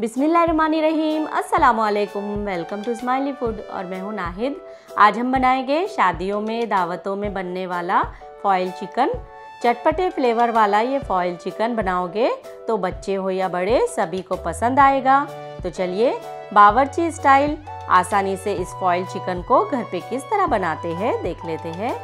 बिसमीम असलकम welcome to smiley food और मैं हूं नाहिद आज हम बनाएंगे शादियों में दावतों में बनने वाला फॉयल चिकन चटपटे फ्लेवर वाला ये फॉयल चिकन बनाओगे तो बच्चे हो या बड़े सभी को पसंद आएगा तो चलिए बावर्ची स्टाइल आसानी से इस फॉयल चिकन को घर पे किस तरह बनाते हैं देख लेते हैं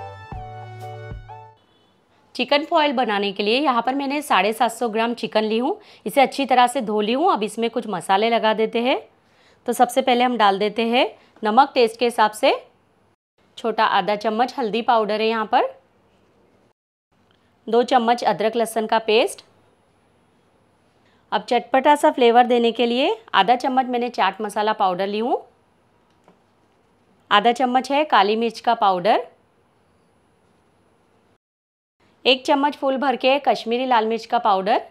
चिकन फॉयल बनाने के लिए यहाँ पर मैंने साढ़े सात सौ ग्राम चिकन ली हूँ इसे अच्छी तरह से धो ली हूँ अब इसमें कुछ मसाले लगा देते हैं तो सबसे पहले हम डाल देते हैं नमक टेस्ट के हिसाब से छोटा आधा चम्मच हल्दी पाउडर है यहाँ पर दो चम्मच अदरक लहसुन का पेस्ट अब चटपटा सा फ्लेवर देने के लिए आधा चम्मच मैंने चाट मसाला पाउडर ली हूँ आधा चम्मच है काली मिर्च का पाउडर एक चम्मच फूल भर के कश्मीरी लाल मिर्च का पाउडर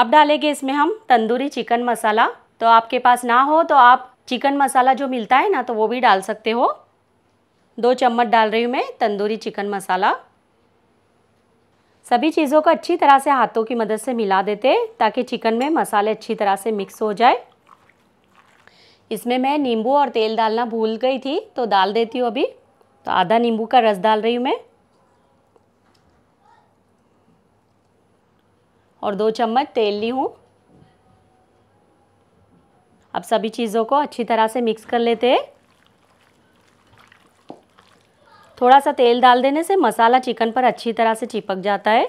अब डालेंगे इसमें हम तंदूरी चिकन मसाला तो आपके पास ना हो तो आप चिकन मसाला जो मिलता है ना तो वो भी डाल सकते हो दो चम्मच डाल रही हूँ मैं तंदूरी चिकन मसाला सभी चीज़ों को अच्छी तरह से हाथों की मदद से मिला देते ताकि चिकन में मसाले अच्छी तरह से मिक्स हो जाए इसमें मैं नींबू और तेल डालना भूल गई थी तो डाल देती हूँ अभी तो आधा नींबू का रस डाल रही हूँ मैं और दो चम्मच तेल ली हूँ अब सभी चीज़ों को अच्छी तरह से मिक्स कर लेते हैं थोड़ा सा तेल डाल देने से मसाला चिकन पर अच्छी तरह से चिपक जाता है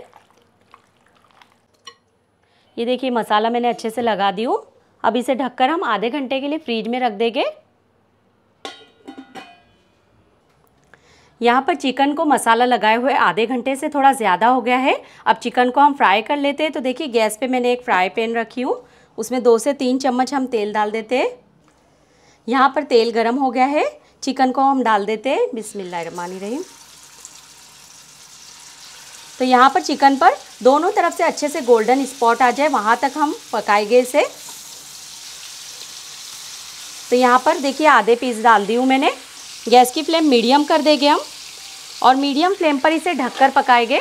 ये देखिए मसाला मैंने अच्छे से लगा दी हूँ अब इसे ढककर हम आधे घंटे के लिए फ्रिज में रख देंगे यहाँ पर चिकन को मसाला लगाए हुए आधे घंटे से थोड़ा ज़्यादा हो गया है अब चिकन को हम फ्राई कर लेते हैं तो देखिए गैस पे मैंने एक फ्राई पैन रखी हूँ उसमें दो से तीन चम्मच हम तेल डाल देते हैं यहाँ पर तेल गर्म हो गया है चिकन को हम डाल देते हैं बिसमिल्लामानी रहीम तो यहाँ पर चिकन पर दोनों तरफ से अच्छे से गोल्डन स्पॉट आ जाए वहाँ तक हम पकाएंगे इसे तो यहाँ पर देखिए आधे पीस डाल दी हूँ मैंने गैस की फ्लेम मीडियम कर देंगे हम और मीडियम फ्लेम पर इसे ढककर पकाएंगे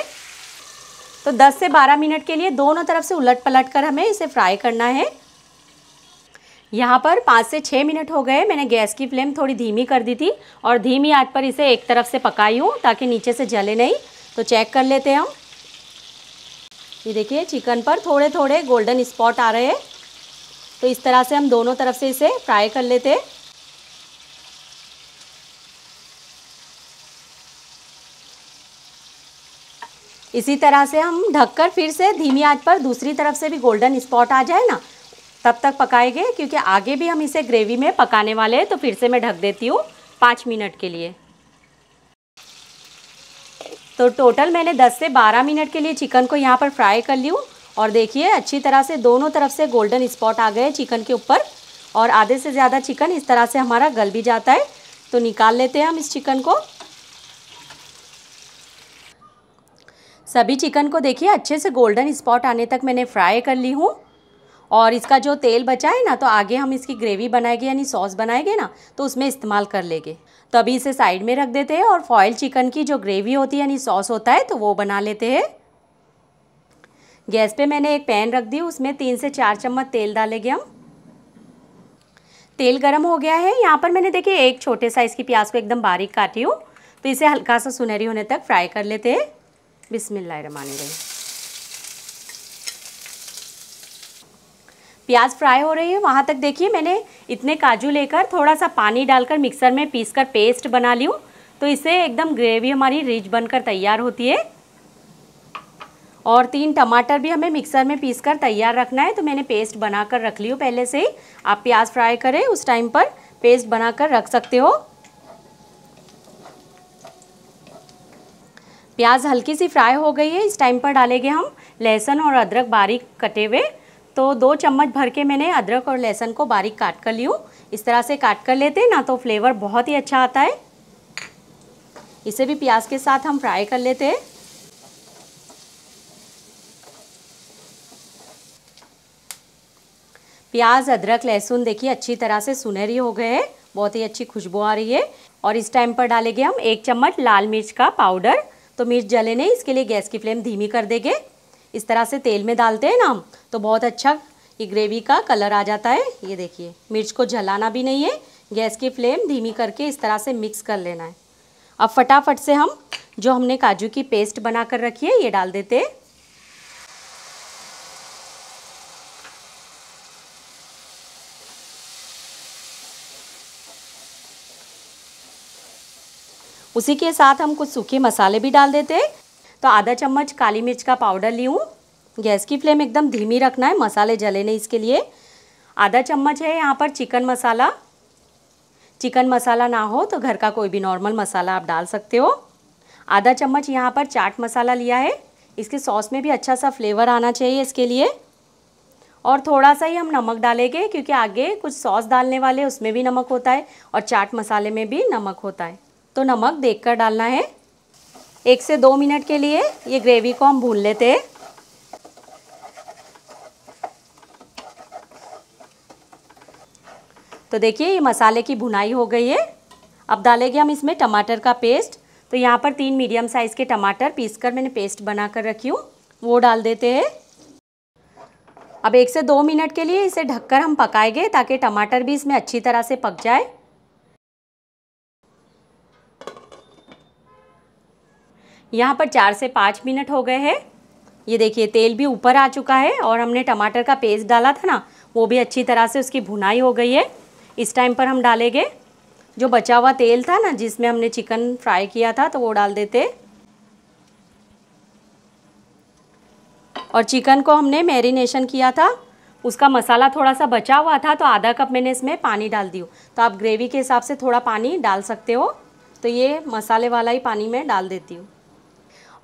तो 10 से 12 मिनट के लिए दोनों तरफ से उलट पलट कर हमें इसे फ्राई करना है यहाँ पर पाँच से छः मिनट हो गए मैंने गैस की फ्लेम थोड़ी धीमी कर दी थी और धीमी आँच पर इसे एक तरफ से पकाई हूँ ताकि नीचे से जले नहीं तो चेक कर लेते हैं हम ये देखिए चिकन पर थोड़े थोड़े गोल्डन स्पॉट आ रहे हैं तो इस तरह से हम दोनों तरफ से इसे फ्राई कर लेते हैं इसी तरह से हम ढककर फिर से धीमी आंच पर दूसरी तरफ से भी गोल्डन स्पॉट आ जाए ना तब तक पकाएंगे क्योंकि आगे भी हम इसे ग्रेवी में पकाने वाले हैं तो फिर से मैं ढक देती हूँ पाँच मिनट के लिए तो टोटल मैंने 10 से 12 मिनट के लिए चिकन को यहाँ पर फ्राई कर ली हूँ और देखिए अच्छी तरह से दोनों तरफ से गोल्डन स्पॉट आ गए चिकन के ऊपर और आधे से ज़्यादा चिकन इस तरह से हमारा गल भी जाता है तो निकाल लेते हैं हम इस चिकन को सभी चिकन को देखिए अच्छे से गोल्डन स्पॉट आने तक मैंने फ्राई कर ली हूँ और इसका जो तेल बचा है ना तो आगे हम इसकी ग्रेवी बनाएंगे यानी सॉस बनाएंगे ना तो उसमें इस्तेमाल कर लेंगे तो अभी इसे साइड में रख देते हैं और फॉयल चिकन की जो ग्रेवी होती है यानी सॉस होता है तो वो बना लेते हैं गैस पे मैंने एक पैन रख दी उसमें तीन से चार चम्मच तेल डालेंगे हम तेल गर्म हो गया है यहाँ पर मैंने देखिए एक छोटे साइज़ की प्याज को एकदम बारीक काटी हूँ तो इसे हल्का सा सुनहरी होने तक फ्राई कर लेते हैं बिसमीम प्याज फ्राई हो रही है वहाँ तक देखिए मैंने इतने काजू लेकर थोड़ा सा पानी डालकर मिक्सर में पीसकर पेस्ट बना ली हूँ तो इसे एकदम ग्रेवी हमारी रिच बनकर तैयार होती है और तीन टमाटर भी हमें मिक्सर में पीस कर तैयार रखना है तो मैंने पेस्ट बना कर रख ली हूँ पहले से ही आप प्याज फ्राई करें उस टाइम पर पेस्ट बना कर रख सकते हो प्याज हल्की सी फ्राई हो गई है इस टाइम पर डालेंगे हम लहसुन और अदरक बारीक कटे हुए तो दो चम्मच भर के मैंने अदरक और लहसुन को बारीक काट कर ली इस तरह से काट कर लेते हैं ना तो फ्लेवर बहुत ही अच्छा आता है इसे भी प्याज के साथ हम फ्राई कर लेते हैं प्याज अदरक लहसुन देखिए अच्छी तरह से सुनहरी हो गए हैं बहुत ही अच्छी खुशबू आ रही है और इस टाइम पर डालेंगे हम एक चम्मच लाल मिर्च का पाउडर तो मिर्च जले नहीं इसके लिए गैस की फ्लेम धीमी कर देंगे इस तरह से तेल में डालते हैं ना हम तो बहुत अच्छा ये ग्रेवी का कलर आ जाता है ये देखिए मिर्च को जलाना भी नहीं है गैस की फ्लेम धीमी करके इस तरह से मिक्स कर लेना है अब फटाफट से हम जो हमने काजू की पेस्ट बना कर रखी है ये डाल देते हैं उसी के साथ हम कुछ सूखे मसाले भी डाल देते हैं तो आधा चम्मच काली मिर्च का पाउडर ली हूँ गैस की फ्लेम एकदम धीमी रखना है मसाले जले नहीं इसके लिए आधा चम्मच है यहाँ पर चिकन मसाला चिकन मसाला ना हो तो घर का कोई भी नॉर्मल मसाला आप डाल सकते हो आधा चम्मच यहाँ पर चाट मसाला लिया है इसके सॉस में भी अच्छा सा फ्लेवर आना चाहिए इसके लिए और थोड़ा सा ही हम नमक डालेंगे क्योंकि आगे कुछ सॉस डालने वाले उसमें भी नमक होता है और चाट मसाले में भी नमक होता है तो नमक देखकर डालना है एक से दो मिनट के लिए ये ग्रेवी को हम भून लेते हैं तो देखिए ये मसाले की भुनाई हो गई है अब डालेंगे हम इसमें टमाटर का पेस्ट तो यहाँ पर तीन मीडियम साइज़ के टमाटर पीस कर मैंने पेस्ट बना कर रखी हूँ वो डाल देते हैं अब एक से दो मिनट के लिए इसे ढककर हम पकाएंगे ताकि टमाटर भी इसमें अच्छी तरह से पक जाए यहाँ पर चार से पाँच मिनट हो गए हैं ये देखिए तेल भी ऊपर आ चुका है और हमने टमाटर का पेस्ट डाला था ना वो भी अच्छी तरह से उसकी भुनाई हो गई है इस टाइम पर हम डालेंगे जो बचा हुआ तेल था ना जिसमें हमने चिकन फ्राई किया था तो वो डाल देते और चिकन को हमने मैरिनेशन किया था उसका मसाला थोड़ा सा बचा हुआ था तो आधा कप मैंने इसमें पानी डाल दी तो आप ग्रेवी के हिसाब से थोड़ा पानी डाल सकते हो तो ये मसाले वाला ही पानी मैं डाल देती हूँ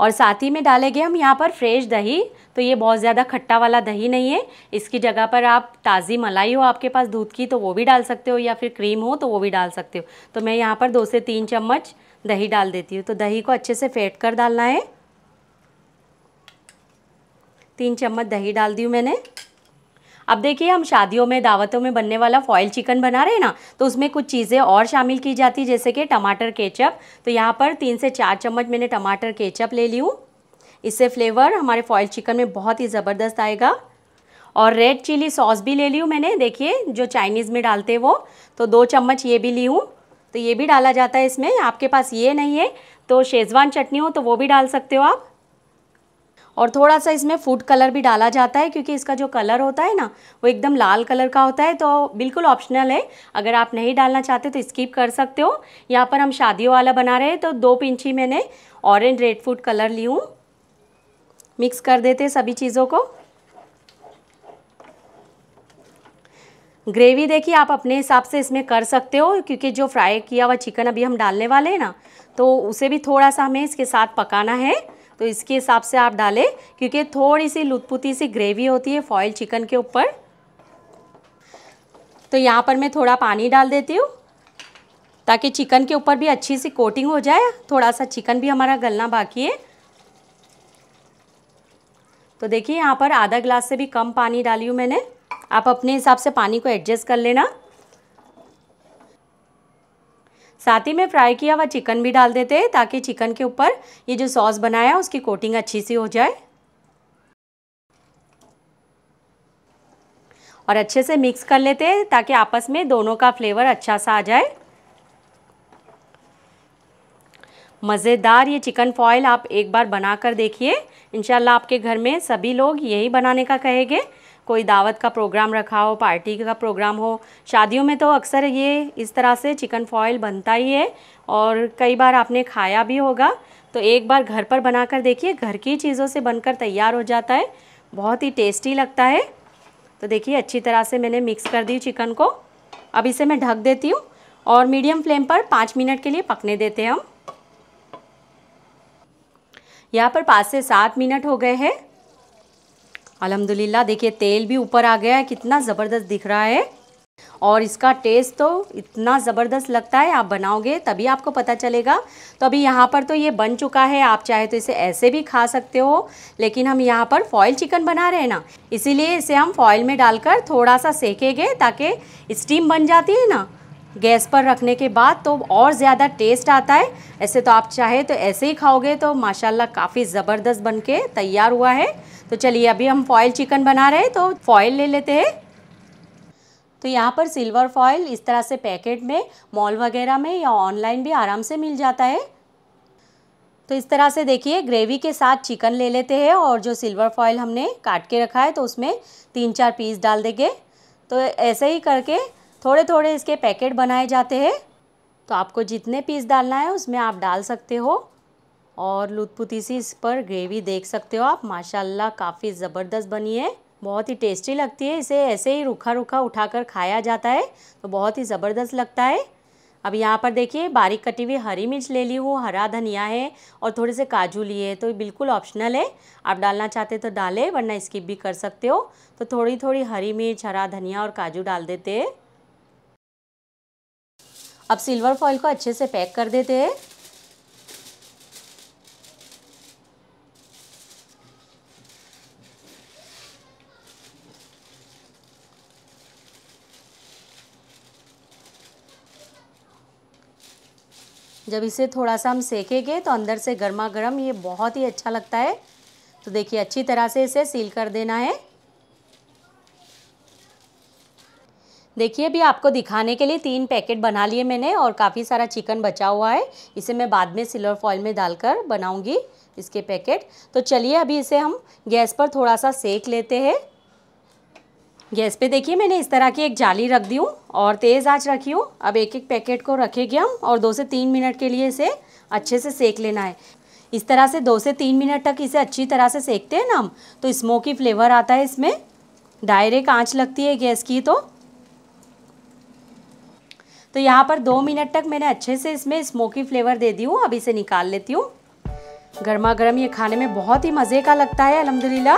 और साथ ही में डालेंगे हम यहाँ पर फ्रेश दही तो ये बहुत ज़्यादा खट्टा वाला दही नहीं है इसकी जगह पर आप ताज़ी मलाई हो आपके पास दूध की तो वो भी डाल सकते हो या फिर क्रीम हो तो वो भी डाल सकते हो तो मैं यहाँ पर दो से तीन चम्मच दही डाल देती हूँ तो दही को अच्छे से फेंट कर डालना है तीन चम्मच दही डाल दी मैंने अब देखिए हम शादियों में दावतों में बनने वाला फॉयल चिकन बना रहे हैं ना तो उसमें कुछ चीज़ें और शामिल की जाती जैसे कि टमाटर केचप तो यहाँ पर तीन से चार चम्मच मैंने टमाटर केचप ले ली हूँ इससे फ्लेवर हमारे फॉयल चिकन में बहुत ही ज़बरदस्त आएगा और रेड चिली सॉस भी ले ली हूँ मैंने देखिए जो चाइनीज़ में डालते वो तो दो चम्मच ये भी ली हूँ तो ये भी डाला जाता है इसमें आपके पास ये नहीं है तो शेज़वान चटनी हो तो वो भी डाल सकते हो आप और थोड़ा सा इसमें फूड कलर भी डाला जाता है क्योंकि इसका जो कलर होता है ना वो एकदम लाल कलर का होता है तो बिल्कुल ऑप्शनल है अगर आप नहीं डालना चाहते तो स्किप कर सकते हो यहाँ पर हम शादियों वाला बना रहे हैं तो दो पिंची मैंने ऑरेंज रेड फूड कलर ली हूँ मिक्स कर देते सभी चीज़ों को ग्रेवी देखिए आप अपने हिसाब से इसमें कर सकते हो क्योंकि जो फ्राई किया हुआ चिकन अभी हम डालने वाले हैं ना तो उसे भी थोड़ा सा हमें इसके साथ पकाना है तो इसके हिसाब से आप डालें क्योंकि थोड़ी सी लुतपुती सी ग्रेवी होती है फॉइल चिकन के ऊपर तो यहाँ पर मैं थोड़ा पानी डाल देती हूँ ताकि चिकन के ऊपर भी अच्छी सी कोटिंग हो जाए थोड़ा सा चिकन भी हमारा गलना बाकी है तो देखिए यहाँ पर आधा ग्लास से भी कम पानी डाली हूँ मैंने आप अपने हिसाब से पानी को एडजस्ट कर लेना साथ ही में फ्राई किया हुआ चिकन भी डाल देते हैं ताकि चिकन के ऊपर ये जो सॉस बनाया है उसकी कोटिंग अच्छी सी हो जाए और अच्छे से मिक्स कर लेते हैं ताकि आपस में दोनों का फ्लेवर अच्छा सा आ जाए मज़ेदार ये चिकन फॉयल आप एक बार बना कर देखिए इनशाला आपके घर में सभी लोग यही बनाने का कहेंगे कोई दावत का प्रोग्राम रखा हो पार्टी का प्रोग्राम हो शादियों में तो अक्सर ये इस तरह से चिकन फॉयल बनता ही है और कई बार आपने खाया भी होगा तो एक बार घर पर बनाकर देखिए घर की चीज़ों से बनकर तैयार हो जाता है बहुत ही टेस्टी लगता है तो देखिए अच्छी तरह से मैंने मिक्स कर दी चिकन को अब इसे मैं ढक देती हूँ और मीडियम फ्लेम पर पाँच मिनट के लिए पकने देते हैं हम यहाँ पर पाँच से सात मिनट हो गए हैं अलहमदिल्ला देखिए तेल भी ऊपर आ गया है कितना ज़बरदस्त दिख रहा है और इसका टेस्ट तो इतना ज़बरदस्त लगता है आप बनाओगे तभी आपको पता चलेगा तो अभी यहाँ पर तो ये बन चुका है आप चाहे तो इसे ऐसे भी खा सकते हो लेकिन हम यहाँ पर फॉयल चिकन बना रहे हैं ना इसीलिए इसे हम फॉयल में डालकर थोड़ा सा सेकेंगे ताकि स्टीम बन जाती है ना गैस पर रखने के बाद तो और ज़्यादा टेस्ट आता है ऐसे तो आप चाहे तो ऐसे ही खाओगे तो माशाल्लाह काफ़ी ज़बरदस्त बन के तैयार हुआ है तो चलिए अभी हम फॉयल चिकन बना रहे हैं तो फॉयल ले लेते हैं तो यहाँ पर सिल्वर फॉयल इस तरह से पैकेट में मॉल वगैरह में या ऑनलाइन भी आराम से मिल जाता है तो इस तरह से देखिए ग्रेवी के साथ चिकन ले लेते हैं और जो सिल्वर फॉयल हमने काट के रखा है तो उसमें तीन चार पीस डाल देंगे तो ऐसे ही करके थोड़े थोड़े इसके पैकेट बनाए जाते हैं तो आपको जितने पीस डालना है उसमें आप डाल सकते हो और लुतपुती सी इस पर ग्रेवी देख सकते हो आप माशाल्लाह काफ़ी ज़बरदस्त बनी है बहुत ही टेस्टी लगती है इसे ऐसे ही रुखा रुखा उठाकर खाया जाता है तो बहुत ही ज़बरदस्त लगता है अब यहाँ पर देखिए बारीक कटी हुई हरी मिर्च ले ली हूँ हरा धनिया है और थोड़े से काजू लिए तो बिल्कुल ऑप्शनल है आप डालना चाहते तो डालें वरना स्किप भी कर सकते हो तो थोड़ी थोड़ी हरी मिर्च हरा धनिया और काजू डाल देते हैं अब सिल्वर फॉइल को अच्छे से पैक कर देते हैं जब इसे थोड़ा सा हम सेकेंगे तो अंदर से गर्मा गर्म ये बहुत ही अच्छा लगता है तो देखिए अच्छी तरह से इसे सील कर देना है देखिए अभी आपको दिखाने के लिए तीन पैकेट बना लिए मैंने और काफ़ी सारा चिकन बचा हुआ है इसे मैं बाद में सिल्वर फॉइल में डालकर बनाऊँगी इसके पैकेट तो चलिए अभी इसे हम गैस पर थोड़ा सा सेक लेते हैं गैस पे देखिए मैंने इस तरह की एक जाली रख दी हूँ और तेज़ आँच रखी हूँ अब एक एक पैकेट को रखेंगे हम और दो से तीन मिनट के लिए इसे अच्छे से सेक लेना है इस तरह से दो से तीन मिनट तक इसे अच्छी तरह से सेकते हैं ना हम तो स्मोकी फ्लेवर आता है इसमें डायरेक्ट आँच लगती है गैस की तो तो यहाँ पर दो मिनट तक मैंने अच्छे से इसमें स्मोकी फ्लेवर दे दी हूँ अब इसे निकाल लेती हूँ गर्मा गर्म ये खाने में बहुत ही मज़े का लगता है अलहमदिल्ला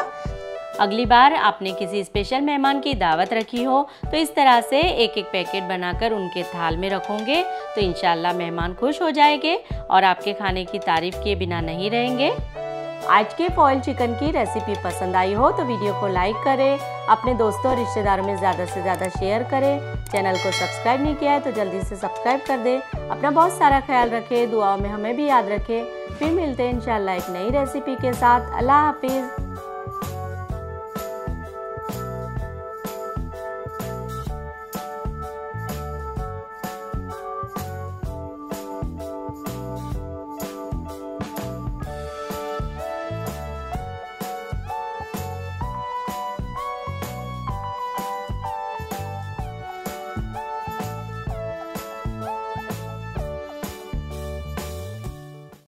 अगली बार आपने किसी स्पेशल मेहमान की दावत रखी हो तो इस तरह से एक एक पैकेट बनाकर उनके थाल में रखोगे तो इन मेहमान खुश हो जाएंगे और आपके खाने की तारीफ किए बिना नहीं रहेंगे आज के फॉयल चिकन की रेसिपी पसंद आई हो तो वीडियो को लाइक करें अपने दोस्तों और रिश्तेदारों में ज़्यादा से ज़्यादा शेयर करें चैनल को सब्सक्राइब नहीं किया है तो जल्दी से सब्सक्राइब कर दे अपना बहुत सारा ख्याल रखे दुआओं में हमें भी याद रखे फिर मिलते हैं इंशाल्लाह एक नई रेसिपी के साथ अल्लाह हाफिज़